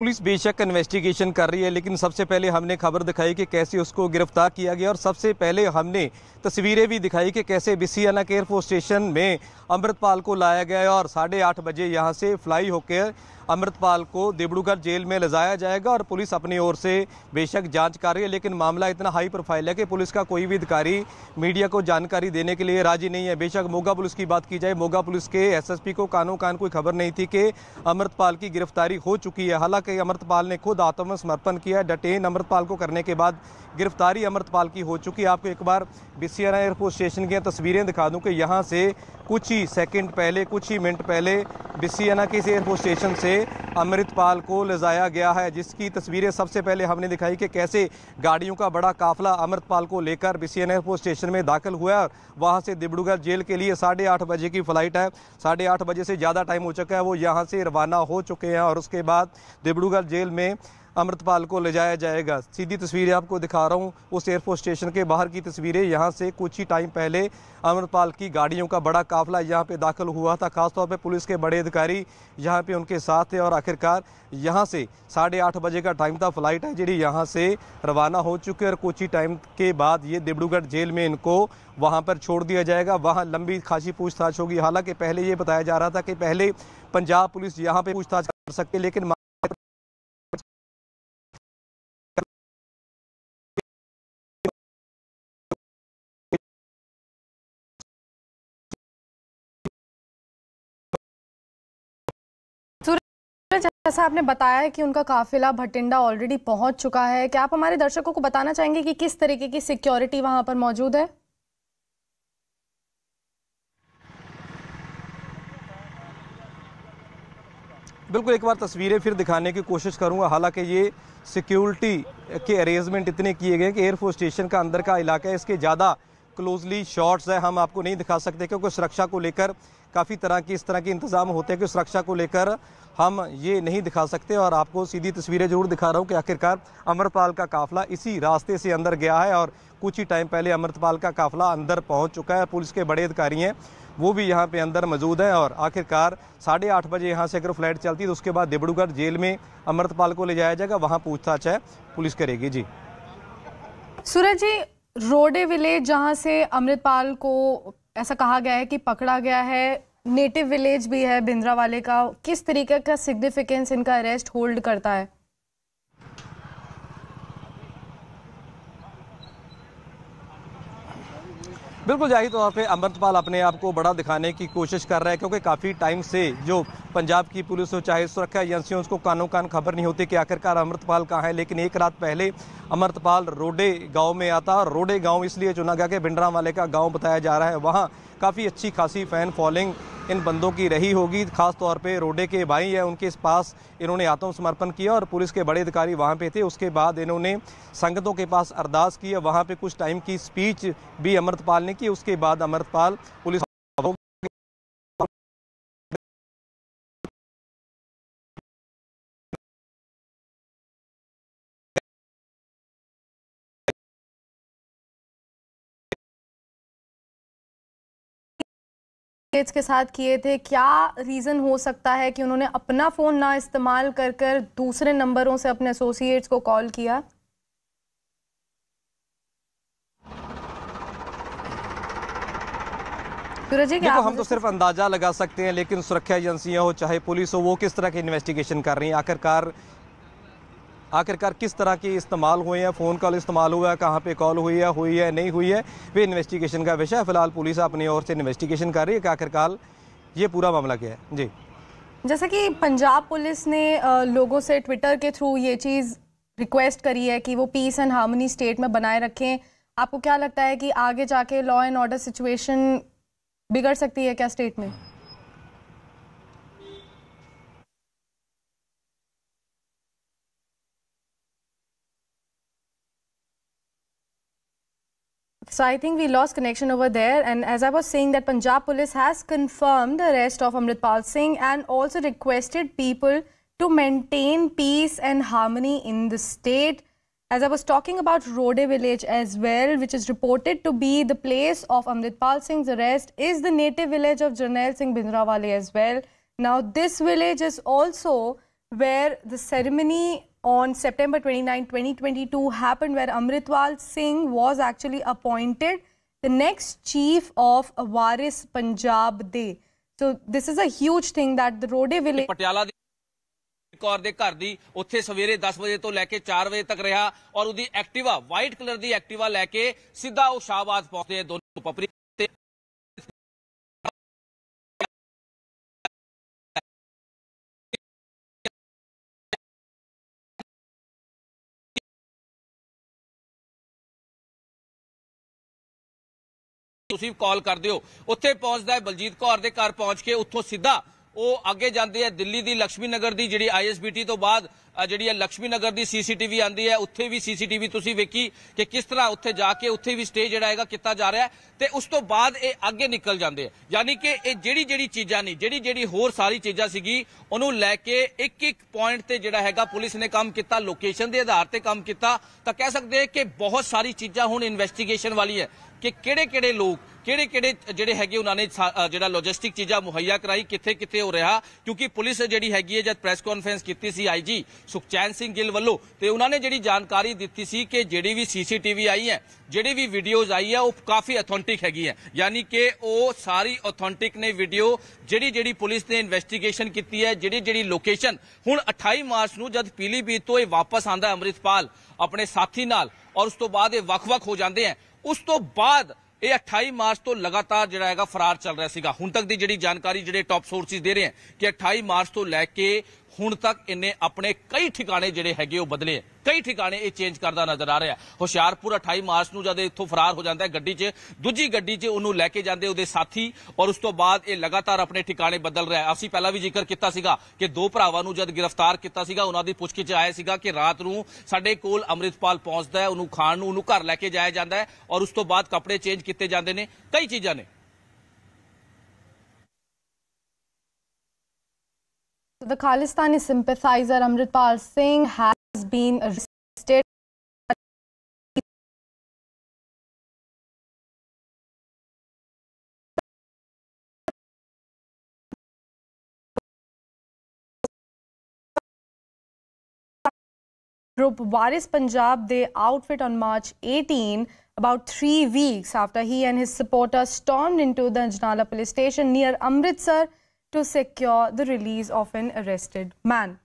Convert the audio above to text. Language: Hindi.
पुलिस बेशक इन्वेस्टिगेशन कर रही है लेकिन सबसे पहले हमने खबर दिखाई कि कैसे उसको गिरफ्तार किया गया और सबसे पहले हमने तस्वीरें भी दिखाई कि कैसे बिसियाना एयरफोर्स स्टेशन में अमृतपाल को लाया गया और साढ़े आठ बजे यहाँ से फ्लाई होकर अमृतपाल को देबड़ूगढ़ जेल में ले जाया जाएगा और पुलिस अपनी ओर से बेशक जांच कर रही है लेकिन मामला इतना हाई प्रोफाइल है कि पुलिस का कोई भी अधिकारी मीडिया को जानकारी देने के लिए राजी नहीं है बेशक मोगा पुलिस की बात की जाए मोगा पुलिस के एसएसपी को कानों कान कोई खबर नहीं थी कि अमृतपाल की गिरफ्तारी हो चुकी है हालांकि अमृतपाल ने खुद आत्मसमर्पण किया डटेन अमृतपाल को करने के बाद गिरफ्तारी अमृतपाल की हो चुकी है आपको एक बार बी एयरपोर्ट स्टेशन की तस्वीरें दिखा दूँ कि यहाँ से कुछ ही सेकंड पहले कुछ ही मिनट पहले बिसियाना के इस एयरफोर्स स्टेशन से अमृतपाल को ले जाया गया है जिसकी तस्वीरें सबसे पहले हमने दिखाई कि कैसे गाड़ियों का बड़ा काफला अमृतपाल को लेकर बिसियाना एयरफोर्स स्टेशन में दाखिल हुआ है वहाँ से डिब्रूगढ़ जेल के लिए साढ़े आठ बजे की फ़्लाइट है साढ़े आठ बजे से ज़्यादा टाइम हो चुका है वो यहाँ से रवाना हो चुके हैं और उसके बाद डिब्रूगढ़ जेल में अमृतपाल को ले जाया जाएगा सीधी तस्वीरें आपको दिखा रहा हूँ उस एयरफोर्स स्टेशन के बाहर की तस्वीरें यहाँ से कुछ ही टाइम पहले अमृतपाल की गाड़ियों का बड़ा काफिला यहाँ पे दाखिल हुआ था खासतौर पर पुलिस के बड़े अधिकारी यहाँ पे उनके साथ थे और आखिरकार यहाँ से साढ़े आठ बजे का टाइम था फ्लाइट है जी यहाँ से रवाना हो चुकी है और कुछ ही टाइम के बाद ये डिब्रूगढ़ जेल में इनको वहाँ पर छोड़ दिया जाएगा वहाँ लंबी खासी पूछताछ होगी हालांकि पहले ये बताया जा रहा था कि पहले पंजाब पुलिस यहाँ पर पूछताछ कर सकते लेकिन जैसा आपने बताया है कि उनका काफिला भटिंडा ऑलरेडी पहुंच चुका है क्या आप हमारे दर्शकों को बताना चाहेंगे कि किस तरीके की सिक्योरिटी वहां पर मौजूद है बिल्कुल एक बार तस्वीरें फिर दिखाने की कोशिश करूंगा हालांकि ये सिक्योरिटी के अरेंजमेंट इतने किए गए कि एयरफोर्स स्टेशन का अंदर का इलाका है इसके ज़्यादा क्लोजली शॉट्स है हम आपको नहीं दिखा सकते क्योंकि सुरक्षा को लेकर काफ़ी तरह की इस तरह के इंतज़ाम होते हैं कि सुरक्षा को लेकर हम ये नहीं दिखा सकते और आपको सीधी तस्वीरें जरूर दिखा रहा हूँ कि आखिरकार अमृतपाल का काफिला इसी रास्ते से अंदर गया है और कुछ ही टाइम पहले अमृतपाल का काफिला अंदर पहुँच चुका है पुलिस के बड़े अधिकारी हैं वो भी यहाँ पे अंदर मौजूद हैं और आखिरकार साढ़े आठ बजे यहाँ से अगर फ्लाइट चलती है तो उसके बाद डिब्रूगढ़ जेल में अमृतपाल को ले जाया जाएगा वहाँ पूछताछ है पुलिस करेगी जी सूरज जी रोडे विलेज जहाँ से अमृतपाल को ऐसा कहा गया है कि पकड़ा गया है नेटिव विलेज भी है बिंद्रा वाले का किस तरीके का सिग्निफिकेंस इनका अरेस्ट होल्ड करता है बिल्कुल जाहिर तौर पर अमृतपाल अपने आप को बड़ा दिखाने की कोशिश कर रहा है क्योंकि काफ़ी टाइम से जो पंजाब की पुलिस हो चाहे सुरक्षा एजेंसियों उसको कानों कान खबर नहीं होती कि आखिरकार अमृतपाल कहाँ है लेकिन एक रात पहले अमृतपाल रोडे गांव में आता और रोडे गांव इसलिए चुना गया कि भिंडरा वाले का गाँव बताया जा रहा है वहाँ काफ़ी अच्छी खासी फ़ैन फॉलोइंग इन बंदों की रही होगी खास तौर पे रोडे के भाई हैं उनके पास इन्होंने आत्मसमर्पण किया और पुलिस के बड़े अधिकारी वहाँ पे थे उसके बाद इन्होंने संगतों के पास अरदास की वहाँ पे कुछ टाइम की स्पीच भी अमृतपाल ने की उसके बाद अमृतपाल पुलिस किड्स के साथ किए थे क्या रीज़न हो सकता है कि उन्होंने अपना फ़ोन ना इस्तेमाल कर कर दूसरे नंबरों से अपने एसोसिएट्स को कॉल किया देखो हम तो सिर्फ अंदाजा लगा सकते हैं लेकिन सुरक्षा एजेंसियां हो चाहे पुलिस हो वो किस तरह की इन्वेस्टिगेशन कर रही है आखिरकार आखिरकार किस तरह के इस्तेमाल हुए हैं फ़ोन कॉल इस्तेमाल हुआ है कहाँ पे कॉल हुई है हुई है नहीं हुई है वे इन्वेस्टिगेशन का विषय फ़िलहाल पुलिस अपनी ओर से इन्वेस्टिगेशन कर रही है कि आखिरकार ये पूरा मामला क्या है जी जैसा कि पंजाब पुलिस ने लोगों से ट्विटर के थ्रू ये चीज़ रिक्वेस्ट करी है कि वो पीस एंड हार्मनी स्टेट में बनाए रखें आपको क्या लगता है कि आगे जाके लॉ एंड ऑर्डर सिचुएशन बिगड़ सकती है क्या स्टेट में So I think we lost connection over there and as I was saying that Punjab police has confirmed the arrest of Amritpal Singh and also requested people to maintain peace and harmony in the state. As I was talking about Rode village as well, which is reported to be the place of Amritpal Singh's arrest, is the native village of Jarnail Singh Bindrawale as well. Now this village is also where the ceremony on September 29, 2022 happened where Amritwal Singh was actually appointed the next chief of Waris Punjab Day. So this is a huge thing that the Rode village... Patiala Kaur ਦੇ ਘਰ ਦੀ ਉੱਥੇ ਸਵੇਰੇ 10 ਵਜੇ ਤੋਂ ਲੈ ਕੇ 4 ਵਜੇ ਤੱਕ ਰਿਹਾ ਔਰ ਉਹਦੀ ਐਕਟਿਵਾ ਵਾਈਟ ਕਲਰ ਦੀ ਐਕਟਿਵਾ ਲੈ ਕੇ ਸਿੱਧਾ ਉਹ ਸ਼ਾਹਬਾਦ ਪਹੁੰਚਦੇ ਦੋਨੋਂ ਪਪਰੀ ਤੁਸੀਂ ਕਾਲ ਕਰ ਦਿਓ ਉੱਥੇ ਪਹੁੰਚਦਾ ਹੈ ਬਲਜੀਤ ਕੌਰ ਦੇ ਘਰ ਪਹੁੰਚ ਕੇ ਉੱਥੋਂ ਸਿੱਧਾ ਉਹ ਅੱਗੇ ਜਾਂਦੇ ਆ ਦਿੱਲੀ ਦੀ ਲక్ష్ਮੀ ਨਗਰ ਦੀ ਜਿਹੜੀ ਆਈਐਸਬੀਟੀ ਤੋਂ ਬਾਅਦ ਜਿਹੜੀ ਹੈ ਲక్ష్ਮੀ ਨਗਰ ਦੀ ਸੀਸੀਟੀਵੀ ਆਂਦੀ ਹੈ ਉੱਥੇ ਵੀ ਸੀਸੀਟੀਵੀ ਤੁਸੀਂ ਵੇਖੀ ਕਿ ਕਿਸ ਤਰ੍ਹਾਂ ਉੱਥੇ ਜਾ ਕੇ ਉੱਥੇ ਵੀ ਸਟੇ ਜਿਹੜਾ ਹੈਗਾ ਕੀਤਾ ਜਾ ਰਿਹਾ ਤੇ ਉਸ ਤੋਂ ਬਾਅਦ ਇਹ ਅੱਗੇ ਨਿਕਲ ਜਾਂਦੇ ਆ ਯਾਨੀ ਕਿ ਇਹ ਜਿਹੜੀ ਜਿਹੜੀ ਚੀਜ਼ਾਂ ਨਹੀਂ ਜਿਹੜੀ ਜਿਹੜੀ ਹੋਰ ਸਾਰੀ ਚੀਜ਼ਾਂ ਸੀਗੀ ਉਹਨੂੰ ਲੈ ਕੇ ਇੱਕ ਇੱਕ ਪੁਆਇੰਟ ਤੇ ਜਿਹੜਾ ਹੈਗਾ ਪੁਲਿਸ ਨੇ ਕੰਮ ਕੀਤਾ ਲੋਕੇਸ਼ਨ ਦੇ ਆਧਾਰ ਤੇ ਕੰਮ ਕੀਤਾ ਤਾਂ ਕਹਿ ਸਕਦੇ ਕਿ ਬਹੁਤ ਸਾਰੀ ਚੀਜ਼ਾਂ ਹੁਣ ਇਨਵੈਸਟੀਗੇਸ਼ਨ ਵਾਲੀ ਹੈ ਕਿ ਕਿਹੜੇ ਕਿਹੜੇ ਲੋਕ ਕਿਹੜੇ ਕਿਹੜੇ ਜਿਹੜੇ ਹੈਗੇ ਉਹਨਾਂ ਨੇ ਜਿਹੜਾ ਲੌਜਿਸਟਿਕ ਚੀਜ਼ਾਂ ਮੁਹੱਈਆ ਕਰਾਈ ਕਿੱਥੇ ਕਿੱਥੇ ਹੋ ਰਿਹਾ ਕਿਉਂਕਿ ਪੁਲਿਸ ਜਿਹੜੀ ਹੈਗੀ ਹੈ ਜਦ ਪ੍ਰੈਸ ਕਾਨਫਰੰਸ ਕੀਤੀ ਸੀ ਆਈਜੀ ਸੁਖਚੈਨ ਸਿੰਘ ਗਿੱਲ ਵੱਲੋਂ ਤੇ ਉਹਨਾਂ ਨੇ ਜਿਹੜੀ ਜਾਣਕਾਰੀ ਦਿੱਤੀ ਸੀ ਕਿ ਜਿਹੜੀ ਵੀ ਸੀਸੀਟੀਵੀ ਆਈ ਹੈ ਜਿਹੜੀ ਵੀ ਵੀਡੀਓਜ਼ ਆਈ ਹੈ ਉਹ ਕਾਫੀ ਅਥੈਂਟਿਕ ਹੈਗੀ ਹੈ ਯਾਨੀ ਕਿ ਉਹ ਸਾਰੀ ਅਥੈਂਟਿਕ ਨੇ ਵੀਡੀਓ ਜਿਹੜੀ ਜਿਹੜੀ ਪੁਲਿਸ ਨੇ ਇਨਵੈਸਟੀਗੇਸ਼ਨ ਕੀਤੀ ਹੈ ਜਿਹੜੀ ਜਿਹੜੀ ਲੋਕੇਸ਼ਨ ਹੁਣ 28 ਮਾਰਚ ਨੂੰ ਜਦ ਪੀਲੀਭੀਤ ਤੋਂ ਇਹ ਵਾਪਸ ਆਂਦਾ ਅਮਰਿਤਪਾਲ ਆਪਣੇ ਸਾਥੀ ਨਾਲ ਔਰ ਉਸ ਤੋਂ ਬਾਅਦ ਇਹ ਵਕ ਵਕ ਹੋ ਜਾਂਦੇ ਆ ਉਸ ਤੋਂ ਬਾਅਦ ਇਹ 28 ਮਾਰਚ ਤੋਂ ਲਗਾਤਾਰ ਜਿਹੜਾ ਹੈਗਾ ਫਰਾਰ ਚੱਲ ਰਿਹਾ ਸੀਗਾ ਹੁਣ ਤੱਕ ਦੀ ਜਿਹੜੀ ਜਾਣਕਾਰੀ ਜਿਹੜੇ ਟਾਪ ਸੋਰਸਿਸ ਦੇ ਰਹੇ ਹਨ ਕਿ 28 ਮਾਰਚ ਤੋਂ ਲੈ ਕੇ ਹੁਣ ਤੱਕ ਇਹਨੇ ਆਪਣੇ ਕਈ ਠਿਕਾਣੇ ਜਿਹੜੇ ਹੈਗੇ ਉਹ ਬਦਲੇ ਕਈ ਠਿਕਾਣੇ ਇਹ ਚੇਂਜ ਕਰਦਾ ਨਜ਼ਰ ਆ ਰਿਹਾ ਹੁਸ਼ਿਆਰਪੁਰ 28 ਮਾਰਚ ਨੂੰ ਜਦ ਇੱਥੋਂ ਫਰਾਰ ਹੋ ਜਾਂਦਾ ਹੈ ਗੱਡੀ 'ਚ ਦੂਜੀ ਗੱਡੀ 'ਚ ਉਹਨੂੰ ਲੈ ਕੇ ਜਾਂਦੇ ਉਹਦੇ ਸਾਥੀ ਔਰ ਉਸ ਤੋਂ ਬਾਅਦ ਇਹ ਲਗਾਤਾਰ ਆਪਣੇ ਠਿਕਾਣੇ ਬਦਲ ਰਿਹਾ ਅਸੀਂ ਪਹਿਲਾਂ ਵੀ ਜ਼ਿਕਰ ਕੀਤਾ ਸੀਗਾ ਕਿ ਦੋ ਭਰਾਵਾਂ ਨੂੰ ਜਦ ਗ੍ਰਿਫਤਾਰ ਕੀਤਾ ਸੀਗਾ ਉਹਨਾਂ ਦੀ ਪੁੱਛਗਿੱਛ ਆਇਆ ਸੀਗਾ ਕਿ ਰਾਤ ਨੂੰ ਸਾਡੇ ਕੋਲ ਅਮਰਿਤਪਾਲ ਪਹੁੰਚਦਾ ਹੈ ਉਹਨੂੰ ਖਾਣ ਨੂੰ ਉਹਨੂੰ ਘਰ ਲੈ ਕੇ ਜਾਇਆ ਜਾਂਦਾ ਹੈ ਔਰ ਉਸ ਤੋਂ ਬਾਅਦ ਕੱਪੜੇ ਚੇਂਜ ਕੀਤੇ ਜਾਂਦੇ ਨੇ ਕਈ ਚੀਜ਼ਾਂ ਨੇ The Khalistani sympathizer Amritpal Singh has been arrested group Waris Punjab, they outfit on March 18, about three weeks after he and his supporters stormed into the Jnala police station near Amritsar to secure the release of an arrested man.